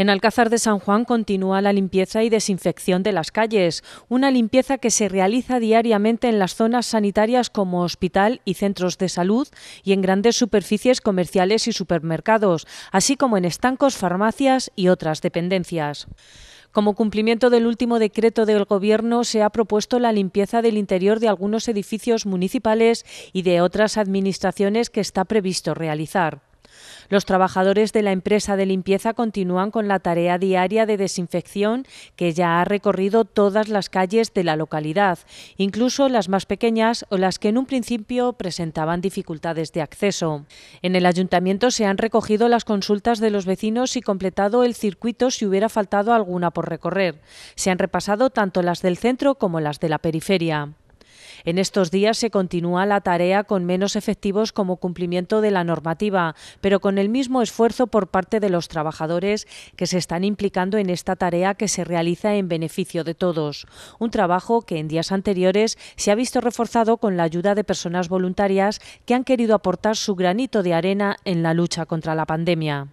En Alcázar de San Juan continúa la limpieza y desinfección de las calles, una limpieza que se realiza diariamente en las zonas sanitarias como hospital y centros de salud y en grandes superficies comerciales y supermercados, así como en estancos, farmacias y otras dependencias. Como cumplimiento del último decreto del Gobierno, se ha propuesto la limpieza del interior de algunos edificios municipales y de otras administraciones que está previsto realizar. Los trabajadores de la empresa de limpieza continúan con la tarea diaria de desinfección que ya ha recorrido todas las calles de la localidad, incluso las más pequeñas o las que en un principio presentaban dificultades de acceso. En el ayuntamiento se han recogido las consultas de los vecinos y completado el circuito si hubiera faltado alguna por recorrer. Se han repasado tanto las del centro como las de la periferia. En estos días se continúa la tarea con menos efectivos como cumplimiento de la normativa, pero con el mismo esfuerzo por parte de los trabajadores que se están implicando en esta tarea que se realiza en beneficio de todos. Un trabajo que en días anteriores se ha visto reforzado con la ayuda de personas voluntarias que han querido aportar su granito de arena en la lucha contra la pandemia.